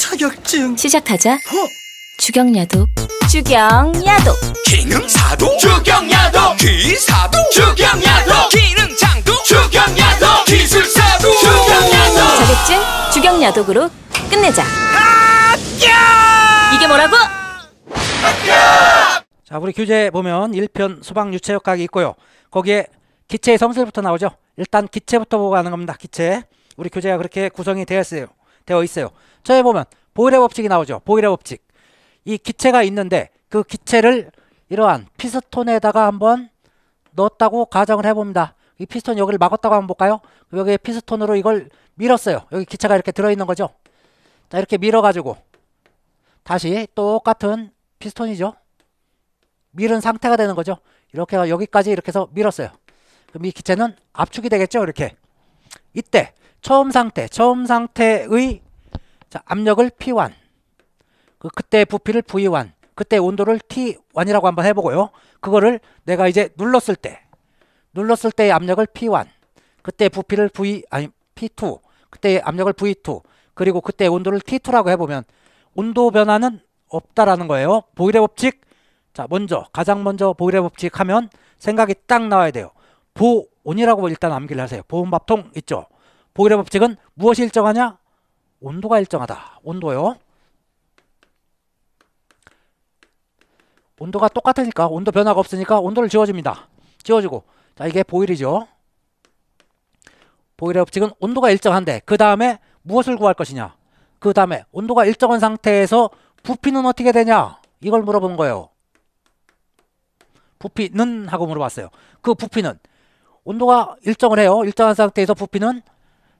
자격증 시작하자 허! 어? 주경야독 주경야독 기능사도 주경야독 기사도 주경야독 기능장도 주경야독 기술사도 주경야독 자격증 주경야독으로 끝내자 합 이게 뭐라고? 합자 우리 교재 보면 1편 소방 유체역학이 있고요 거기에 기체의 섬세부터 나오죠 일단 기체부터 보고 가는 겁니다 기체 우리 교재가 그렇게 구성이 되어 어요 되어 있어요. 저에 보면 보일의 법칙이 나오죠. 보일의 법칙. 이 기체가 있는데 그 기체를 이러한 피스톤에다가 한번 넣었다고 가정을 해봅니다. 이 피스톤 여기를 막았다고 한번 볼까요? 여기에 피스톤으로 이걸 밀었어요. 여기 기체가 이렇게 들어있는 거죠. 자, 이렇게 밀어가지고 다시 똑같은 피스톤이죠. 밀은 상태가 되는 거죠. 이렇게 여기까지 이렇게 해서 밀었어요. 그럼 이 기체는 압축이 되겠죠. 이렇게. 이때 처음 상태, 처음 상태의 자, 압력을 P1 그 그때 부피를 V1 그때 온도를 T1이라고 한번 해보고요 그거를 내가 이제 눌렀을 때 눌렀을 때의 압력을 P1 그때 부피를 V 아니 P2 그때 의 압력을 V2 그리고 그때 온도를 T2라고 해보면 온도 변화는 없다라는 거예요 보일의 법칙 자 먼저 가장 먼저 보일의 법칙 하면 생각이 딱 나와야 돼요 보 온이라고 일단 암기를 하세요. 보온밥통 있죠. 보일의 법칙은 무엇이 일정하냐? 온도가 일정하다. 온도요. 온도가 똑같으니까 온도 변화가 없으니까 온도를 지워줍니다. 지워주고 자 이게 보일이죠. 보일의 법칙은 온도가 일정한데 그 다음에 무엇을 구할 것이냐. 그 다음에 온도가 일정한 상태에서 부피는 어떻게 되냐 이걸 물어본 거예요 부피는 하고 물어봤어요 그 부피는 온도가 일정을 해요. 일정한 상태에서 부피는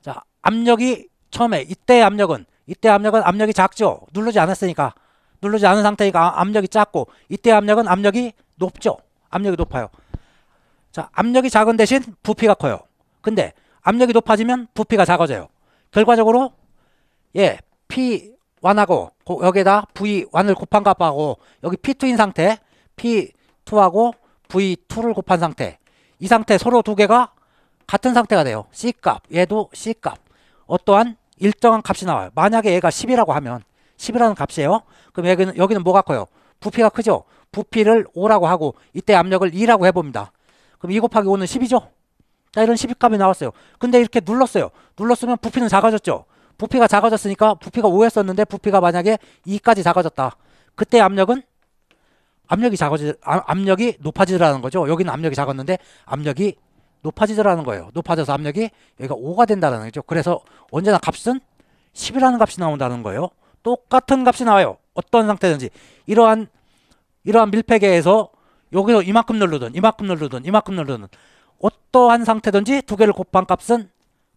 자 압력이 처음에 이때 압력은 이때 압력은 압력이 작죠. 누르지 않았으니까 누르지 않은 상태니까 아, 압력이 작고 이때 압력은 압력이 높죠. 압력이 높아요. 자 압력이 작은 대신 부피가 커요. 근데 압력이 높아지면 부피가 작아져요. 결과적으로 예 P 완하고 여기에다 V 완을 곱한 값하고 여기 P2인 상태 P2하고 V2를 곱한 상태 이 상태 서로 두 개가 같은 상태가 돼요. C값, 얘도 C값. 어떠한 일정한 값이 나와요. 만약에 얘가 10이라고 하면 10이라는 값이에요. 그럼 여기는, 여기는 뭐가 커요? 부피가 크죠. 부피를 5라고 하고 이때 압력을 2라고 해봅니다. 그럼 2 곱하기 5는 10이죠. 자 이런 10값이 나왔어요. 근데 이렇게 눌렀어요. 눌렀으면 부피는 작아졌죠. 부피가 작아졌으니까 부피가 5였었는데 부피가 만약에 2까지 작아졌다. 그때 압력은 압력이 작아지 아, 압력이 높아지더라는 거죠. 여기는 압력이 작았는데 압력이 높아지더라는 거예요. 높아져서 압력이 여기가 5가 된다는 거죠. 그래서 언제나 값은 10이라는 값이 나온다는 거예요. 똑같은 값이 나와요. 어떤 상태든지 이러한 이러한 밀폐계에서 여기서 이만큼 누르든 이만큼 누르든 이만큼 누르든 어떠한 상태든지 두 개를 곱한 값은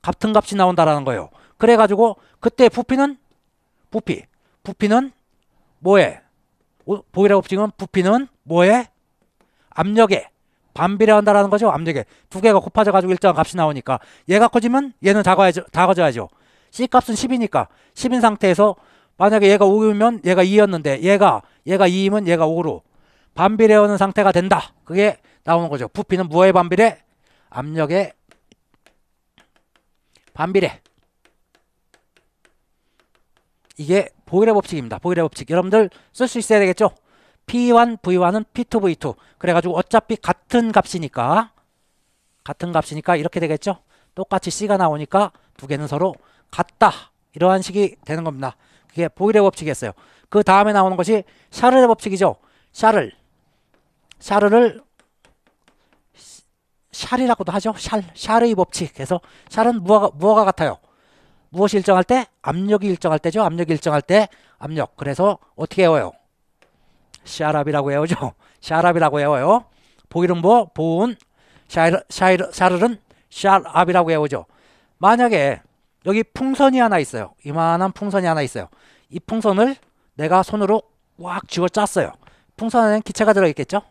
같은 값이 나온다라는 거예요. 그래가지고 그때 부피는 부피 부피는 뭐에 보일의 법칙은 부피는 뭐에? 압력에 반비례한다라는 거죠. 압력에 두 개가 곱하져 가지고 일정한 값이 나오니까 얘가 커지면 얘는 작아야죠. 작아져야죠. C 값은 10이니까 10인 상태에서 만약에 얘가 5이면 얘가 2였는데 얘가 얘가 2이면 얘가 5로 반비례하는 상태가 된다. 그게 나오는 거죠. 부피는 무엇에 반비례? 압력에 반비례. 이게 보일의 법칙입니다. 보일의 법칙. 여러분들 쓸 수 있어야 되겠죠? P1, V1은 P2, V2. 그래가지고 어차피 같은 값이니까 같은 값이니까 이렇게 되겠죠? 똑같이 C가 나오니까 두 개는 서로 같다. 이러한 식이 되는 겁니다. 그게 보일의 법칙이었어요. 그 다음에 나오는 것이 샤를의 법칙이죠. 샤를. 샤르를 샬이라고도 하죠. 샬, 샤르의 법칙. 그래서 샬은 무화가, 무화가 같아요. 무엇이 일정할 때? 압력이 일정할 때죠. 압력이 일정할 때 압력. 그래서 어떻게 외워요? 샤랍이라고 외우죠. 샤랍이라고 외워요. 보일은 뭐? 보은 샤르, 샤르, 샤르는 샤랍이라고 외우죠. 만약에 여기 풍선이 하나 있어요. 이만한 풍선이 하나 있어요. 이 풍선을 내가 손으로 꽉 쥐어 짰어요. 풍선에 기체가 들어있겠죠?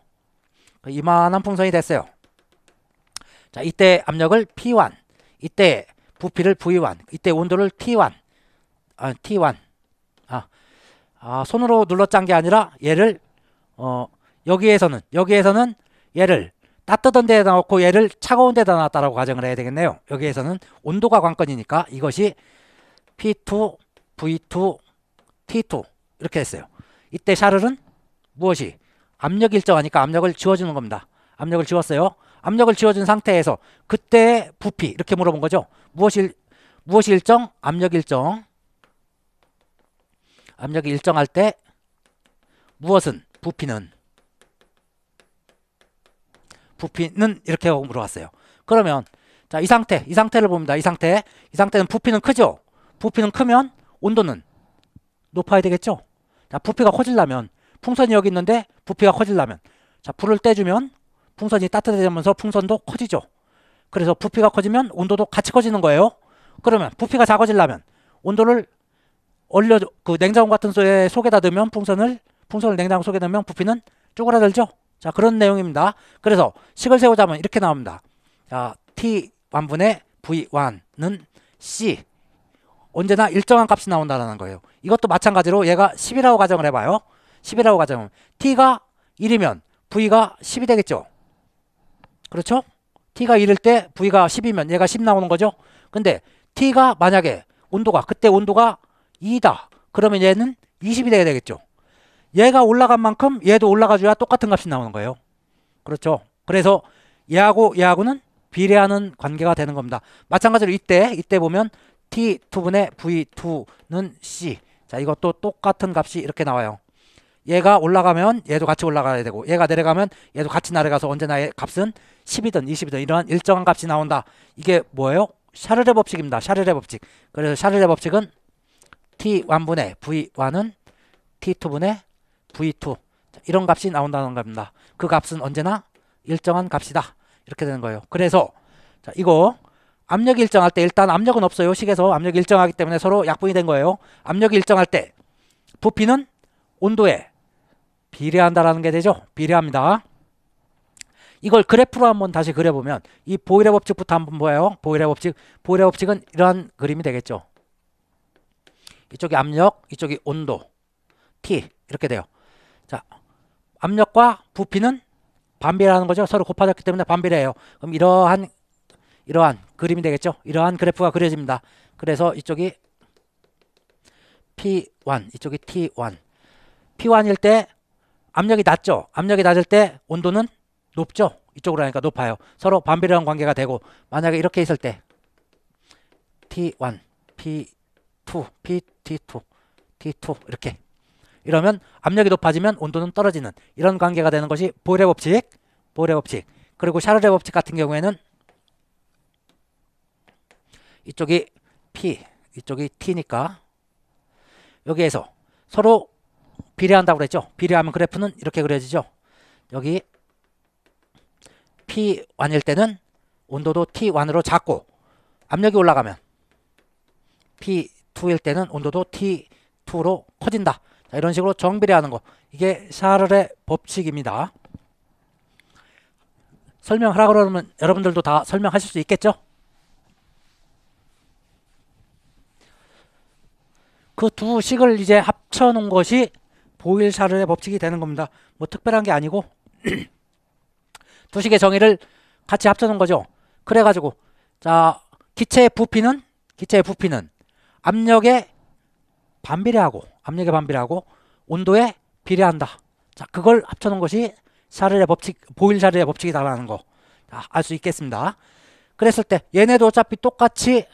이만한 풍선이 됐어요. 자, 이때 압력을 P1, 이때 부피를 V1 이때 온도를 T1 아, T1 아, 아 손으로 눌러짠 게 아니라 얘를 어 여기에서는 여기에서는 얘를 따뜻한 데에다 넣고 얘를 차가운 데다 놨다라고 가정을 해야 되겠네요. 여기에서는 온도가 관건이니까 이것이 P2, V2, T2 이렇게 됐어요 이때 샤를은 무엇이 압력 일정하니까 압력을 지워주는 겁니다. 압력을 지웠어요. 압력을 지워준 상태에서 그때의 부피 이렇게 물어본 거죠. 무엇이, 무엇이 일정? 압력 일정. 압력이 일정할 때 무엇은? 부피는? 부피는 이렇게 물어봤어요. 그러면 자, 이 상태, 이 상태를 봅니다. 이 상태. 이 상태는 부피는 크죠? 부피는 크면 온도는 높아야 되겠죠? 자, 부피가 커질라면 풍선이 여기 있는데 부피가 커질라면 자, 불을 떼주면 풍선이 따뜻해지면서 풍선도 커지죠. 그래서 부피가 커지면 온도도 같이 커지는 거예요. 그러면 부피가 작아지려면 온도를 얼려 그 냉장고 같은 소에 속에다 넣으면 풍선을 풍선을 냉장고 속에 넣으면 부피는 쪼그라들죠. 자 그런 내용입니다. 그래서 식을 세우자면 이렇게 나옵니다. 자 t 1분의 v 1는 c 언제나 일정한 값이 나온다라는 거예요. 이것도 마찬가지로 얘가 10이라고 가정을 해봐요. 10이라고 가정하면 t가 1이면 v가 10이 되겠죠. 그렇죠? t가 1일 때 v가 10이면 얘가 10 나오는 거죠. 근데 t가 만약에 온도가 그때 온도가 2다. 그러면 얘는 20이 돼야 되겠죠. 얘가 올라간 만큼 얘도 올라가줘야 똑같은 값이 나오는 거예요. 그렇죠. 그래서 얘하고 얘하고는 비례하는 관계가 되는 겁니다. 마찬가지로 이때 이때 보면 t2분의 v2는 c. 자 이것도 똑같은 값이 이렇게 나와요. 얘가 올라가면 얘도 같이 올라가야 되고 얘가 내려가면 얘도 같이 내려가서 언제나 의 값은 10이든 20이든 이러한 일정한 값이 나온다. 이게 뭐예요? 샤르레 법칙입니다. 샤르레 법칙. 그래서 샤르레 법칙은 t1분의 v1은 t2분의 v2 이런 값이 나온다는 겁니다. 그 값은 언제나 일정한 값이다. 이렇게 되는 거예요. 그래서 자, 이거 압력이 일정할 때 일단 압력은 없어요. 식에서 압력이 일정하기 때문에 서로 약분이 된 거예요. 압력이 일정할 때 부피는 온도에 비례한다라는 게 되죠. 비례합니다. 이걸 그래프로 한번 다시 그려보면 이 보일의 법칙부터 한번 보여요 보일의 법칙. 보일의 법칙은 이러한 그림이 되겠죠. 이쪽이 압력, 이쪽이 온도. T 이렇게 돼요. 자, 압력과 부피는 반비례하는 거죠. 서로 곱하졌기 때문에 반비례해요. 그럼 이러한 이러한 그림이 되겠죠. 이러한 그래프가 그려집니다. 그래서 이쪽이 P1, 이쪽이 T1. P1일 때 압력이 낮죠. 압력이 낮을 때 온도는 높죠. 이쪽으로 하니까 높아요. 서로 반비례한 관계가 되고 만약에 이렇게 있을 때 T1, P2, PT2, T2 이렇게 이러면 압력이 높아지면 온도는 떨어지는 이런 관계가 되는 것이 보일의 법칙, 보일의 법칙 그리고 샤르의 법칙 같은 경우에는 이쪽이 P, 이쪽이 T니까 여기에서 서로 비례한다고 그랬죠. 비례하면 그래프는 이렇게 그려지죠. 여기 P1일 때는 온도도 T1으로 작고 압력이 올라가면 P2일 때는 온도도 T2로 커진다. 자, 이런 식으로 정비례하는 거. 이게 샤를의 법칙입니다. 설명하라 그러면 여러분들도 다 설명하실 수 있겠죠? 그 두 식을 이제 합쳐 놓은 것이 보일 사를의 법칙이 되는 겁니다. 뭐 특별한 게 아니고 두식의 정의를 같이 합쳐놓은 거죠. 그래가지고 자 기체의 부피는 기체의 부피는 압력에 반비례하고 압력에 반비례하고 온도에 비례한다. 자 그걸 합쳐놓은 것이 샤를의 법칙 보일 사를의 법칙이다라는 거알 수 있겠습니다. 그랬을 때 얘네도 어차피 똑같이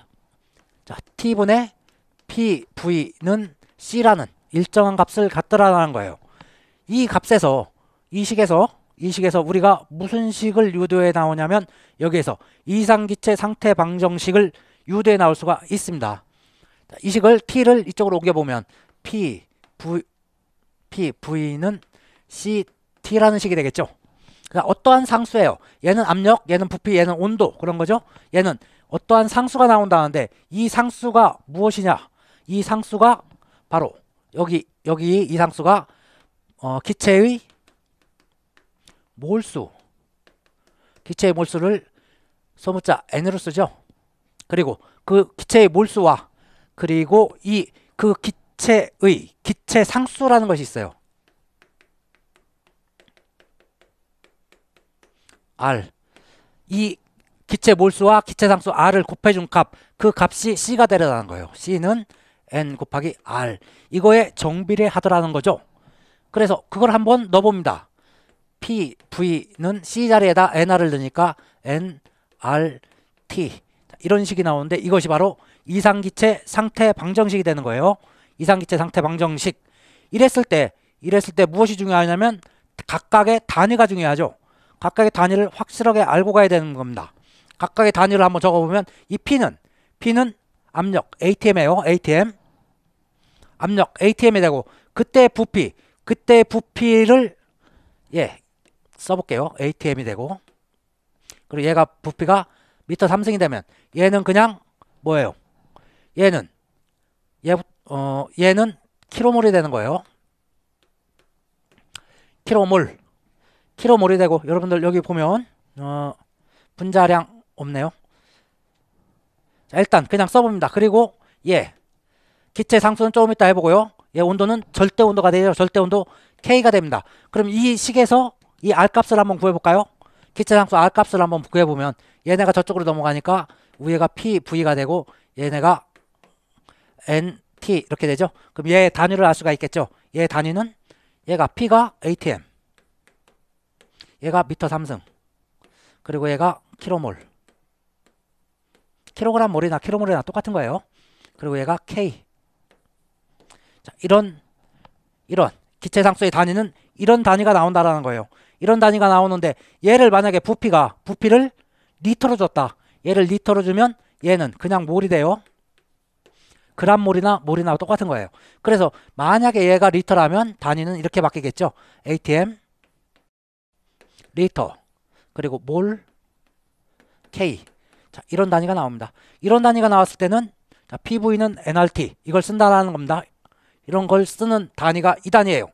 자 t분의 pv는 c라는 일정한 값을 갖더라라는 거예요. 이 값에서 이 식에서 이 식에서 우리가 무슨 식을 유도해 나오냐면 여기에서 이상기체 상태 방정식을 유도해 나올 수가 있습니다. 이 식을 t를 이쪽으로 옮겨보면 p, v, p, v는 ct라는 식이 되겠죠. 그러니까 어떠한 상수예요. 얘는 압력, 얘는 부피, 얘는 온도 그런 거죠. 얘는 어떠한 상수가 나온다는데 이 상수가 무엇이냐. 이 상수가 바로 여기 여기 이상수가 어, 기체의 몰수 기체의 몰수를 소문자 n으로 쓰죠. 그리고 그 기체의 몰수와 그리고 이 그 기체의 기체 상수라는 것이 있어요. r 이 기체 몰수와 기체 상수 r을 곱해준 값 그 값이 c가 되려는 거예요. c는 n 곱하기 r 이거에 정비례 하더라는 거죠. 그래서 그걸 한번 넣어봅니다. p, v는 c 자리에다 nr을 넣으니까 n, r, t 이런 식이 나오는데 이것이 바로 이상기체 상태 방정식이 되는 거예요. 이상기체 상태 방정식 이랬을 때 이랬을 때 무엇이 중요하냐면 각각의 단위가 중요하죠. 각각의 단위를 확실하게 알고 가야 되는 겁니다. 각각의 단위를 한번 적어보면 이 P는 P는 압력 ATM에요. ATM 압력 ATM에 대고 그때 부피 그때 부피를 예 써볼게요 ATM이 되고 그리고 얘가 부피가 미터 3승이 되면 얘는 그냥 뭐예요 얘는 얘, 어, 얘는 키로몰이 되는 거예요 키로몰 키로몰이 되고 여러분들 여기 보면 어, 분자량 없네요 자, 일단 그냥 써봅니다 그리고 얘 예, 기체 상수는 조금 이따 해보고요. 예, 온도는 절대 온도가 되죠. 절대 온도 K가 됩니다. 그럼 이 식에서 이 R 값을 한번 구해볼까요? 기체 상수 R 값을 한번 구해보면 얘네가 저쪽으로 넘어가니까 위에가 PV가 되고 얘네가 NT 이렇게 되죠. 그럼 얘 단위를 알 수가 있겠죠. 얘 단위는 얘가 P가 ATM 얘가 미터 3승 그리고 얘가 킬로몰 킬로그램 몰이나 킬로몰이나 똑같은 거예요. 그리고 얘가 K 자, 이런 이런 기체 상수의 단위는 이런 단위가 나온다라는 거예요. 이런 단위가 나오는데 얘를 만약에 부피가 부피를 리터로 줬다. 얘를 리터로 주면 얘는 그냥 몰이 돼요. 그람몰이나 몰이나 똑같은 거예요. 그래서 만약에 얘가 리터라면 단위는 이렇게 바뀌겠죠. ATM 리터 그리고 몰 K 자 이런 단위가 나옵니다. 이런 단위가 나왔을 때는 자, PV는 NRT 이걸 쓴다라는 겁니다. 이런 걸 쓰는 단위가 이단위예요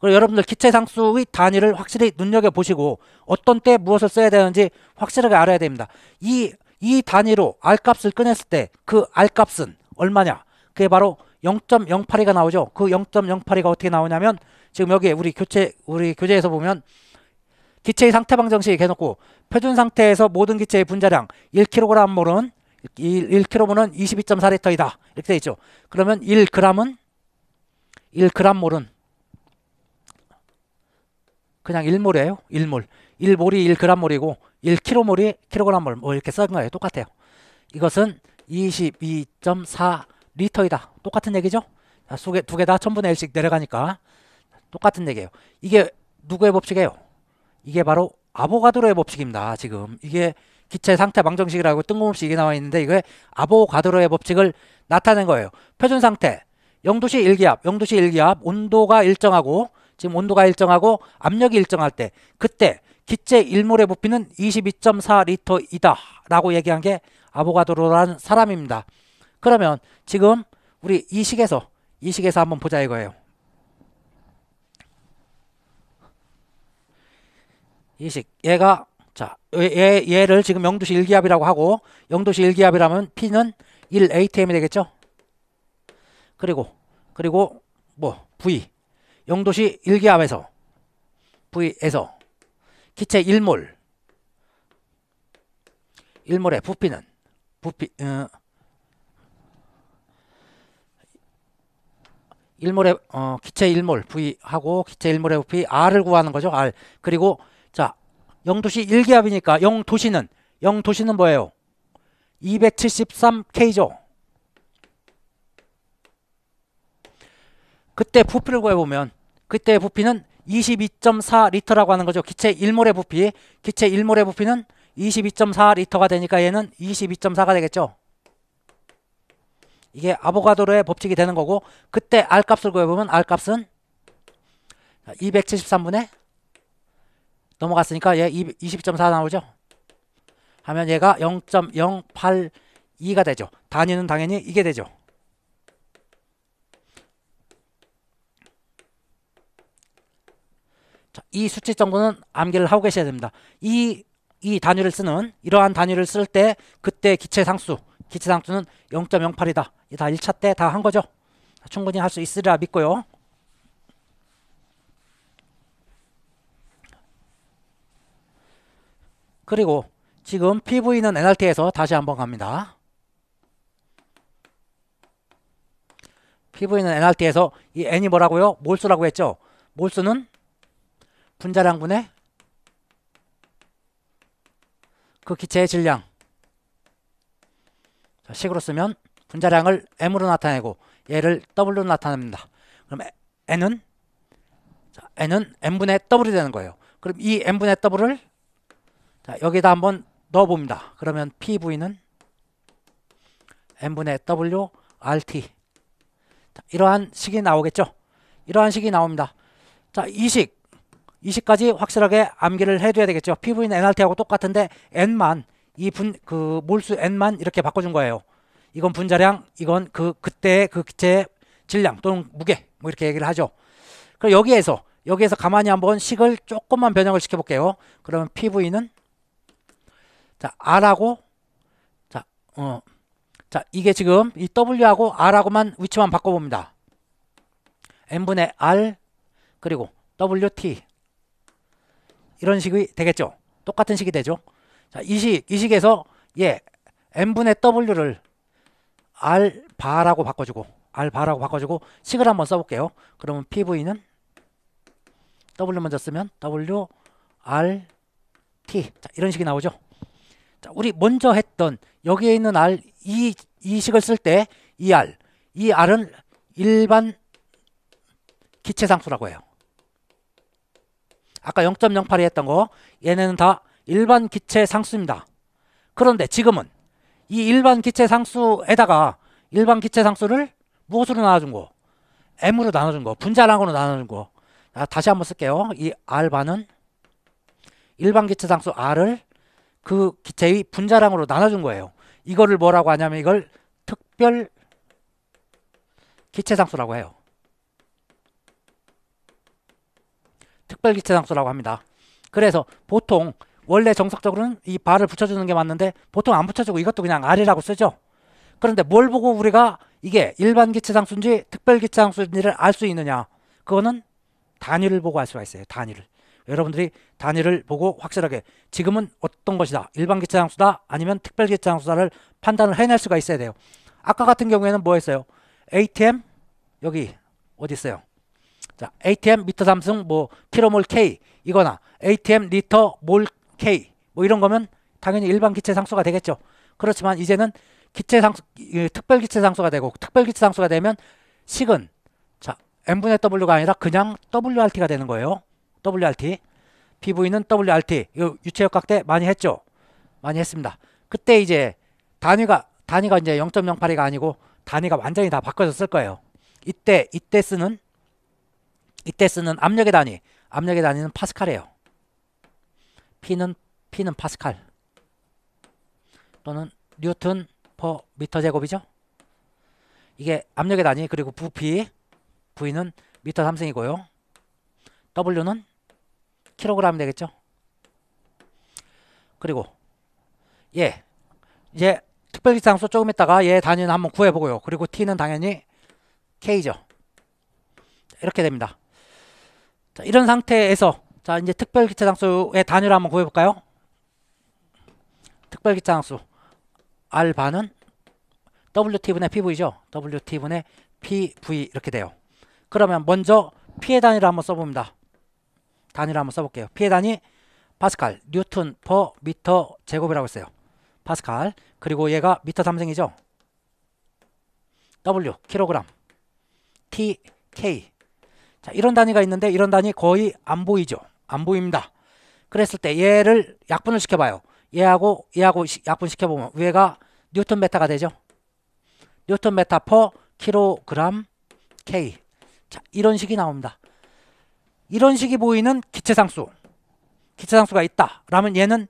그리고 여러분들 기체 상수의 단위를 확실히 눈여겨보시고 어떤 때 무엇을 써야 되는지 확실하게 알아야 됩니다. 이, 이 단위로 R값을 꺼냈을 때 그 R값은 얼마냐? 그게 바로 0.082가 나오죠. 그 0.082가 어떻게 나오냐면 지금 여기에 우리 교체 우리 교재에서 보면 기체의 상태 방정식 해놓고 표준 상태에서 모든 기체의 분자량 1kg몰은 1, k g 은2 2 4 l 이다 이렇게 돼 있죠. 그러면 1g은 1g몰은 그냥 1몰이에요. 1몰. 1몰이 1g몰이고 1kg몰이 kg몰 뭐 이렇게 써는 거예요. 똑같아요. 이것은 22.4 리터이다. 똑같은 얘기죠? 자, 두개다 1000분의 1씩 내려가니까 똑같은 얘기예요. 이게 누구의 법칙이에요? 이게 바로 아보가드로의 법칙입니다. 지금 이게 기체 상태 방정식이라고 뜬금없이 이게 나와 있는데 이게 아보가드로의 법칙을 나타낸 거예요. 표준 상태 영도시 일기압, 영도시 일기압 온도가 일정하고 지금 온도가 일정하고 압력이 일정할 때 그때 기체 일몰의 부피는 22.4리터이다 라고 얘기한 게아보가도로라는 사람입니다. 그러면 지금 우리 이 식에서 이 식에서 한번 보자 이거예요. 이 식 얘가 자 얘, 얘를 지금 영도시 일기압이라고 하고 영도시 일기압이라면 P는 1ATM이 되겠죠? 그리고 그리고 뭐 V 영도시 일기압에서 V에서 기체 1몰 1몰의 부피는 부피 어, 1몰의 어, 기체 1몰 V하고 기체 1몰의 부피 R을 구하는 거죠. R. 그리고 자, 영도시일기압이니까영도시는영도시는 뭐예요? 273K죠. 그때 부피를 구해보면 그때 부피는 22.4 리터라고 하는 거죠. 기체 1몰의 부피. 기체 1몰의 부피는 22.4 리터가 되니까 얘는 22.4가 되겠죠. 이게 아보가도르의 법칙이 되는 거고 그때 R값을 구해보면 R값은 273분의 넘어갔으니까 얘20.4 나오죠. 하면 얘가 0.082가 되죠. 단위는 당연히 이게 되죠. 이 수치 정도는 암기를 하고 계셔야 됩니다. 이, 이 단위를 쓰는 이러한 단위를 쓸 때 그때 기체 상수 기체 상수는 0.08이다. 다 1차 때 다 한 거죠. 충분히 할 수 있으리라 믿고요. 그리고 지금 PV는 NRT에서 다시 한번 갑니다. PV는 NRT에서 이 N이 뭐라고요? 몰수라고 했죠? 몰수는 분자량분의 그 기체의 질량 자, 식으로 쓰면 분자량을 M으로 나타내고 얘를 W로 나타냅니다. 그럼 N은 자, N은 M분의 W이 되는 거예요. 그럼 이 M분의 W를 자, 여기다 한번 넣어봅니다. 그러면 PV는 M분의 W RT 자, 이러한 식이 나오겠죠. 이러한 식이 나옵니다. 자, 이식 이시까지 확실하게 암기를 해줘야 되겠죠. PV는 NRT하고 똑같은데 N만 이분그 몰수 N만 이렇게 바꿔준 거예요. 이건 분자량, 이건 그 그때의 그 기체의 질량 또는 무게 뭐 이렇게 얘기를 하죠. 그럼 여기에서 여기에서 가만히 한번 식을 조금만 변형을 시켜볼게요. 그러면 PV는 자 R하고 자 어. 자 이게 지금 이 W하고 R하고만 위치만 바꿔봅니다. N분의 R 그리고 WT 이런 식이 되겠죠. 똑같은 식이 되죠. 자, 이 식, 이 식에서 예, n분의 w를 r 바라고 바꿔주고 r 바라고 바꿔주고 식을 한번 써볼게요. 그러면 pv는 w 먼저 쓰면 w r t 자, 이런 식이 나오죠. 자, 우리 먼저 했던 여기에 있는 r 이, 이 식을 쓸 때 이 r 이 r은 일반 기체상수라고 해요. 아까 0.08이 했던 거 얘네는 다 일반 기체 상수입니다. 그런데 지금은 이 일반 기체 상수에다가 일반 기체 상수를 무엇으로 나눠준 거? M으로 나눠준 거. 분자란 으로 나눠준 거. 아, 다시 한번 쓸게요. 이 알바는 일반 기체 상수 R을 그 기체의 분자량으로 나눠준 거예요. 이거를 뭐라고 하냐면 이걸 특별 기체 상수라고 해요. 특별기체장수라고 합니다. 그래서 보통 원래 정석적으로는 이 발을 붙여주는 게 맞는데 보통 안 붙여주고 이것도 그냥 알이라고 쓰죠. 그런데 뭘 보고 우리가 이게 일반 기체 장수인지 특별 기체 장수인지를알 수 있느냐? 그거는 단위를 보고 알 수가 있어요. 단위를. 여러분들이 단위를 보고 확실하게 지금은 어떤 것이다. 일반 기체 장수다 아니면 특별 기체 장수다를 판단을 해낼 수가 있어야 돼요. 아까 같은 경우에는 뭐 했어요? ATM 여기 어디 있어요? 자, ATM 미터 삼승 뭐 킬로몰 K 이거나 ATM 리터 몰 K 뭐 이런 거면 당연히 일반 기체 상수가 되겠죠. 그렇지만 이제는 기체 상 특별 기체 상수가 되고 특별 기체 상수가 되면 식은 자, n분의 w가 아니라 그냥 wrt가 되는 거예요. wrt. pv는 wrt. 이거 유체역학 때 많이 했죠. 많이 했습니다. 그때 이제 단위가 단위가 이제 0.08이가 아니고 단위가 완전히 다 바꿔졌을 거예요. 이때 이때 쓰는 이때 쓰는 압력의 단위 압력의 단위는 파스칼이에요 P는 P는 파스칼 또는 뉴턴 퍼 미터 제곱이죠 이게 압력의 단위 그리고 부피 V는 미터 삼승이고요 W는 킬로그램 되겠죠 그리고 예 이제 특별기상수 조금 있다가 얘 단위는 한번 구해보고요 그리고 T는 당연히 K죠 이렇게 됩니다 자, 이런 상태에서 자 이제 특별기체 상수의 단위를 한번 구해볼까요? 특별기체 상수 알바는 WT분의 PV죠. WT분의 PV 이렇게 돼요. 그러면 먼저 피해 단위를 한번 써봅니다. 단위를 한번 써볼게요. 피해 단위 파스칼, 뉴턴 퍼 미터 제곱이라고 했어요. 파스칼, 그리고 얘가 미터 삼생이죠. W, 킬로그램, T, K, 자, 이런 단위가 있는데 이런 단위 거의 안 보이죠. 안 보입니다. 그랬을 때 얘를 약분을 시켜봐요. 얘하고 얘하고 시, 약분시켜보면 위에가 뉴턴 메타가 되죠. 뉴턴 메타 퍼 킬로그램 K. 자, 이런 식이 나옵니다. 이런 식이 보이는 기체상수. 기체상수가 있다. 라면 얘는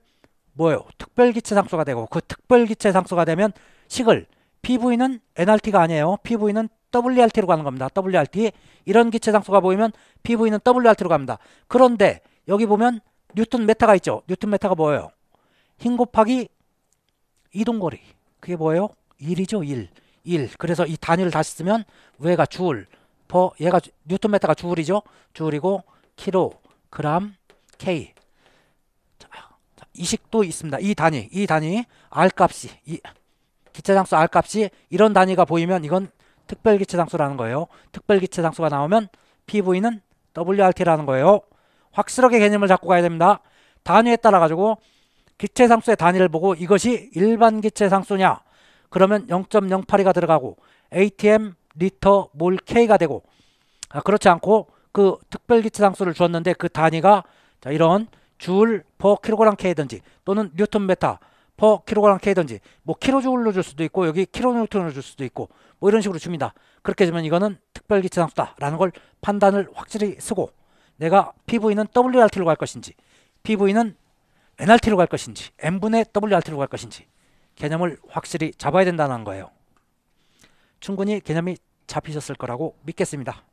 뭐예요? 특별기체상수가 되고 그 특별기체상수가 되면 식을 PV는 NRT가 아니에요. PV는 WRT로 가는 겁니다. WRT 이런 기체 장소가 보이면 PV는 WRT로 갑니다. 그런데 여기 보면 뉴턴 메타가 있죠. 뉴턴 메타가 뭐예요? 힘 곱하기 이동거리 그게 뭐예요? 1이죠 1 1 그래서 이 단위를 다시 쓰면 외가 줄, 퍼 얘가 뉴턴 메타가 줄이죠. 줄이고 킬로, 그람, K 자, 자, 이식도 있습니다. 이 단위, 이 단위 R 값이 이 기체 장수 R 값이 이런 단위가 보이면 이건 특별기체 상수라는 거예요. 특별기체 상수가 나오면 PV는 WRT라는 거예요. 확실하게 개념을 잡고 가야 됩니다. 단위에 따라 가지고 기체 상수의 단위를 보고 이것이 일반 기체 상수냐 그러면 0.082가 들어가고 ATM 리터 몰 K가 되고 아, 그렇지 않고 그 특별 기체 상수를 주었는데 그 단위가 자, 이런 줄, 퍼, 킬로그램 K든지 또는 뉴턴 메타 퍼 킬로그램 K든지 뭐킬로줄로줄 수도 있고 여기 킬로뉴턴으로 줄 수도 있고 뭐 이런 식으로 줍니다. 그렇게 주면 이거는 특별기체 상수다라는 걸 판단을 확실히 쓰고 내가 PV는 WRT로 갈 것인지 PV는 NRT로 갈 것인지 N분의 WRT로 갈 것인지 개념을 확실히 잡아야 된다는 거예요. 충분히 개념이 잡히셨을 거라고 믿겠습니다.